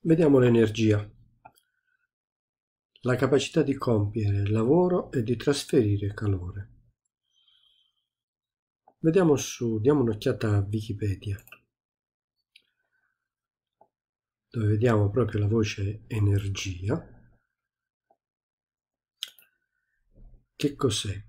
Vediamo l'energia. La capacità di compiere il lavoro e di trasferire calore. Vediamo su, diamo un'occhiata a Wikipedia, dove vediamo proprio la voce energia. Che cos'è?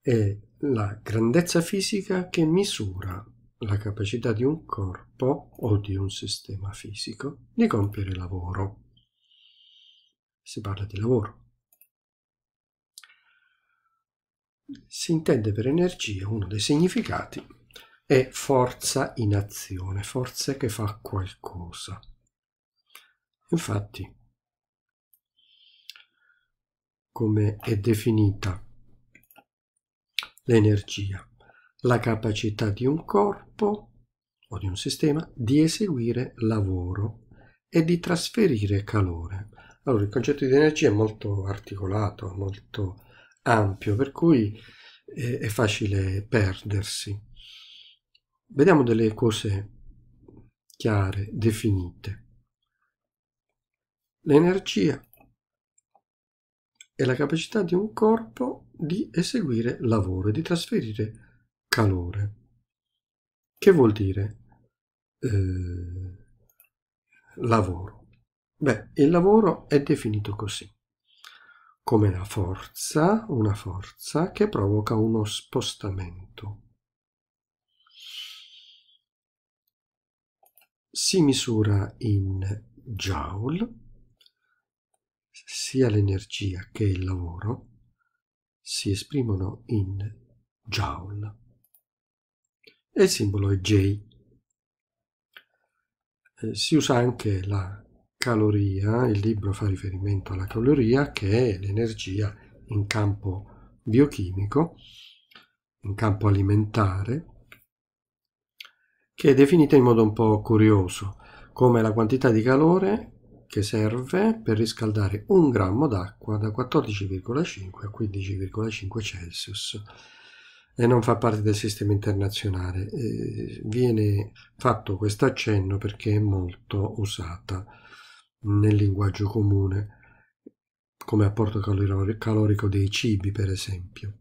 È la grandezza fisica che misura la capacità di un corpo o di un sistema fisico di compiere lavoro. Si parla di lavoro. Si intende per energia uno dei significati è forza in azione, forza che fa qualcosa. Infatti, come è definita l'energia? la capacità di un corpo o di un sistema di eseguire lavoro e di trasferire calore. Allora, il concetto di energia è molto articolato, molto ampio, per cui eh, è facile perdersi. Vediamo delle cose chiare, definite. L'energia è la capacità di un corpo di eseguire lavoro, e di trasferire calore calore. Che vuol dire eh, lavoro? Beh, il lavoro è definito così, come la forza, una forza che provoca uno spostamento. Si misura in joule, sia l'energia che il lavoro si esprimono in joule e il simbolo è J. Eh, si usa anche la caloria, il libro fa riferimento alla caloria che è l'energia in campo biochimico, in campo alimentare, che è definita in modo un po' curioso come la quantità di calore che serve per riscaldare un grammo d'acqua da 14,5 a 15,5 Celsius e non fa parte del sistema internazionale. Eh, viene fatto questo accenno perché è molto usata nel linguaggio comune come apporto calorico dei cibi, per esempio.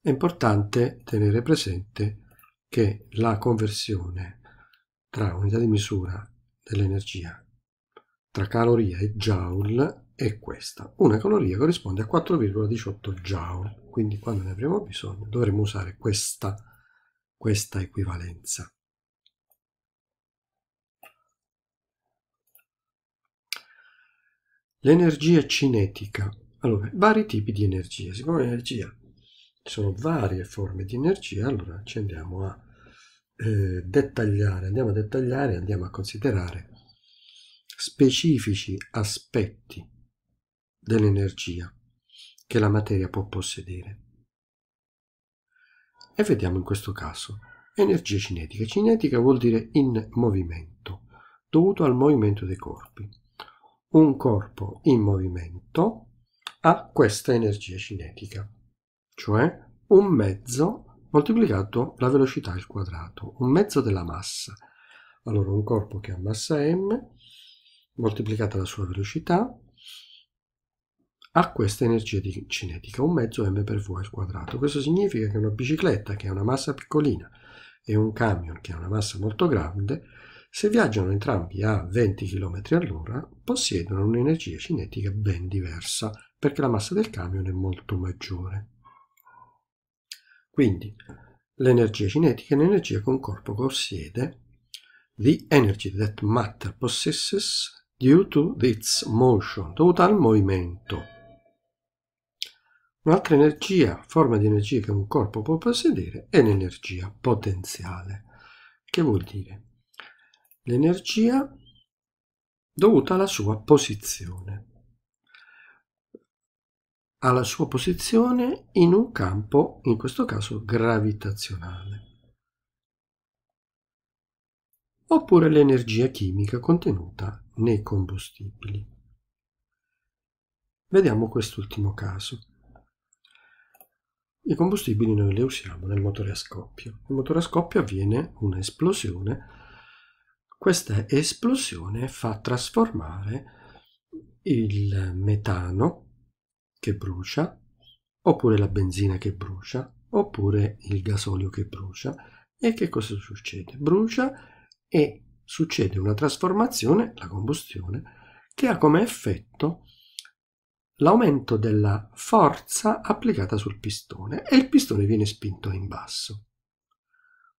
È importante tenere presente che la conversione tra unità di misura dell'energia tra caloria e joule è questa. Una caloria corrisponde a 4,18 joule, quindi quando ne avremo bisogno dovremo usare questa, questa equivalenza. L'energia cinetica. Allora, vari tipi di energia. Siccome l'energia ci sono varie forme di energia, allora ci andiamo a eh, dettagliare, andiamo a dettagliare, andiamo a considerare specifici aspetti dell'energia che la materia può possedere. E vediamo in questo caso energia cinetica. Cinetica vuol dire in movimento, dovuto al movimento dei corpi. Un corpo in movimento ha questa energia cinetica, cioè un mezzo moltiplicato la velocità al quadrato, un mezzo della massa. Allora un corpo che ha massa m moltiplicata la sua velocità a questa energia cinetica, un mezzo m per v al quadrato. Questo significa che una bicicletta che ha una massa piccolina e un camion che ha una massa molto grande, se viaggiano entrambi a 20 km all'ora, possiedono un'energia cinetica ben diversa, perché la massa del camion è molto maggiore. Quindi, l'energia cinetica è l'energia che un corpo possiede, the energy that matter possesses due to its motion, dovuta al movimento. Un'altra energia, forma di energia che un corpo può possedere è l'energia potenziale. Che vuol dire? L'energia dovuta alla sua posizione. Alla sua posizione in un campo, in questo caso gravitazionale. Oppure l'energia chimica contenuta nei combustibili. Vediamo quest'ultimo caso. I combustibili noi li usiamo nel motore a scoppio. Nel motore a scoppio avviene un'esplosione. Questa esplosione fa trasformare il metano che brucia, oppure la benzina che brucia, oppure il gasolio che brucia. E che cosa succede? Brucia e succede una trasformazione, la combustione, che ha come effetto l'aumento della forza applicata sul pistone e il pistone viene spinto in basso.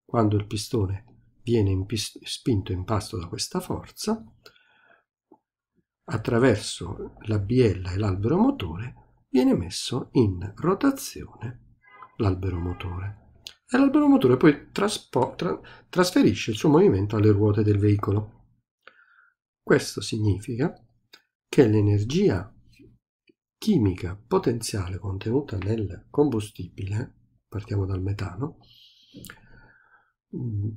Quando il pistone viene in pis spinto in basso da questa forza, attraverso la biella e l'albero motore viene messo in rotazione l'albero motore e l'albero motore poi tra trasferisce il suo movimento alle ruote del veicolo. Questo significa che l'energia chimica potenziale contenuta nel combustibile, partiamo dal metano, mm,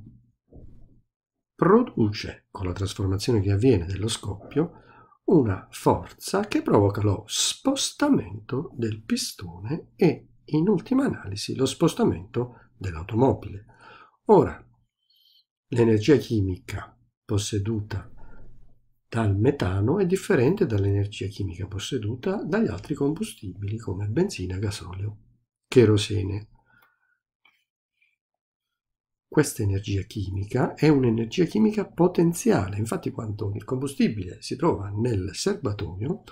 produce, con la trasformazione che avviene dello scoppio, una forza che provoca lo spostamento del pistone e, in ultima analisi, lo spostamento dell'automobile. Ora, l'energia chimica posseduta Tal metano è differente dall'energia chimica posseduta dagli altri combustibili come benzina, gasolio, cherosene. Questa energia chimica è un'energia chimica potenziale, infatti quando il combustibile si trova nel serbatoio,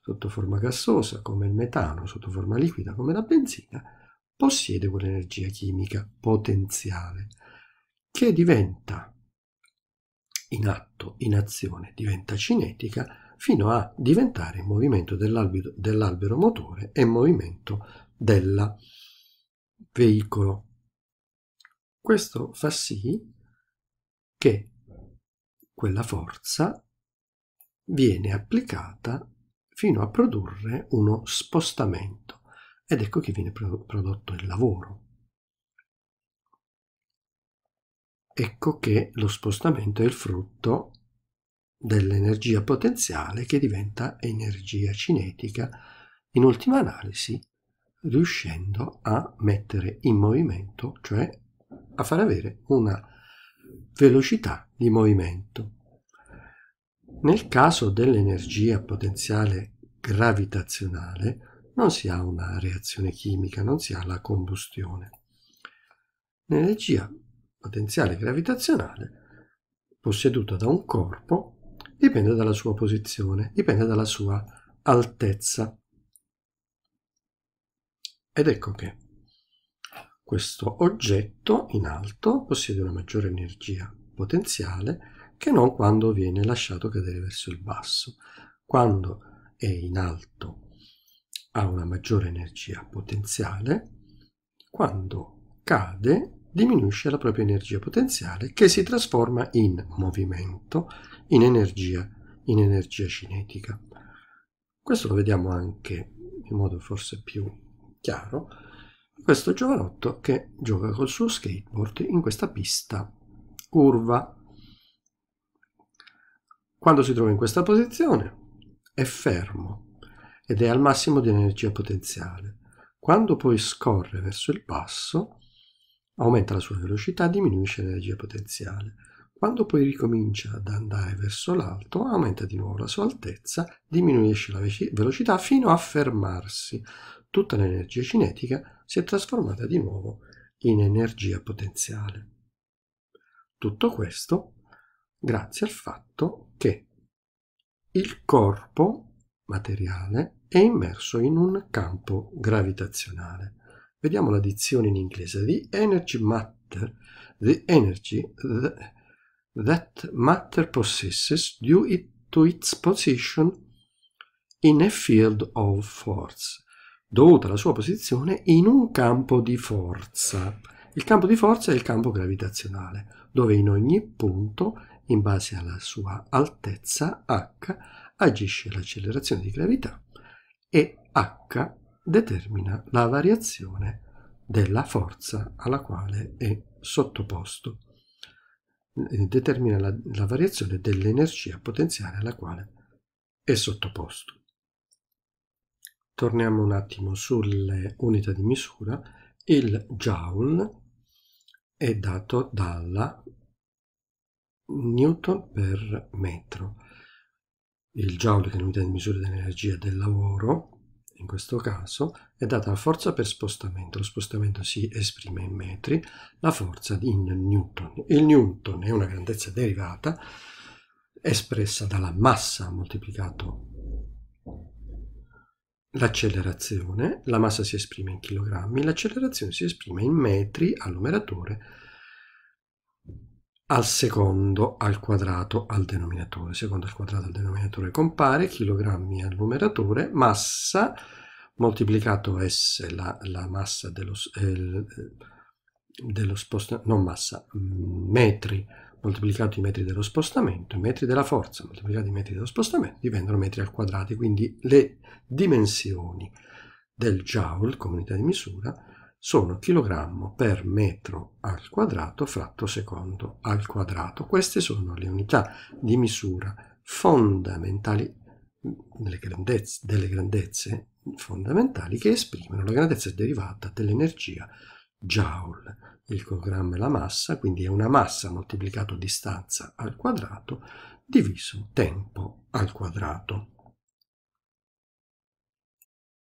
sotto forma gassosa come il metano, sotto forma liquida come la benzina, possiede quell'energia chimica potenziale che diventa in atto, in azione, diventa cinetica fino a diventare movimento dell'albero, dell'albero motore e movimento del veicolo. Questo fa sì che quella forza viene applicata fino a produrre uno spostamento ed ecco che viene prodotto il lavoro. ecco che lo spostamento è il frutto dell'energia potenziale che diventa energia cinetica, in ultima analisi riuscendo a mettere in movimento, cioè a far avere una velocità di movimento. Nel caso dell'energia potenziale gravitazionale non si ha una reazione chimica, non si ha la combustione. L'energia potenziale gravitazionale posseduta da un corpo dipende dalla sua posizione, dipende dalla sua altezza. Ed ecco che questo oggetto in alto possiede una maggiore energia potenziale che non quando viene lasciato cadere verso il basso. Quando è in alto ha una maggiore energia potenziale, quando cade diminuisce la propria energia potenziale che si trasforma in movimento, in energia, in energia cinetica. Questo lo vediamo anche in modo forse più chiaro. Questo giovanotto che gioca col suo skateboard in questa pista curva. Quando si trova in questa posizione è fermo ed è al massimo di energia potenziale. Quando poi scorre verso il basso aumenta la sua velocità, diminuisce l'energia potenziale. Quando poi ricomincia ad andare verso l'alto, aumenta di nuovo la sua altezza, diminuisce la velocità fino a fermarsi. Tutta l'energia cinetica si è trasformata di nuovo in energia potenziale. Tutto questo grazie al fatto che il corpo materiale è immerso in un campo gravitazionale. Vediamo la dizione in inglese. The energy matter, the energy that matter possesses due it to its position in a field of force, dovuta alla sua posizione in un campo di forza. Il campo di forza è il campo gravitazionale, dove in ogni punto, in base alla sua altezza h, agisce l'accelerazione di gravità e h determina la variazione della forza alla quale è sottoposto, eh, determina la, la variazione dell'energia potenziale alla quale è sottoposto. Torniamo un attimo sulle unità di misura. Il joule è dato dalla newton per metro. Il joule che è l'unità di misura dell'energia del lavoro in questo caso è data la forza per spostamento, lo spostamento si esprime in metri, la forza in newton. Il newton è una grandezza derivata espressa dalla massa moltiplicato l'accelerazione, la massa si esprime in chilogrammi, l'accelerazione si esprime in metri al numeratore al secondo al quadrato al denominatore. Secondo al quadrato al denominatore compare, chilogrammi al numeratore, massa moltiplicato S, la, la massa dello, eh, eh, dello spostamento, non massa, mm, metri moltiplicato i metri dello spostamento, i metri della forza moltiplicati i metri dello spostamento diventano metri al quadrato, quindi le dimensioni del joule, comunità di misura, sono chilogrammo per metro al quadrato fratto secondo al quadrato. Queste sono le unità di misura fondamentali delle grandezze, delle grandezze fondamentali che esprimono la grandezza derivata dell'energia joule. Il chilogrammo è la massa, quindi è una massa moltiplicato distanza al quadrato diviso tempo al quadrato.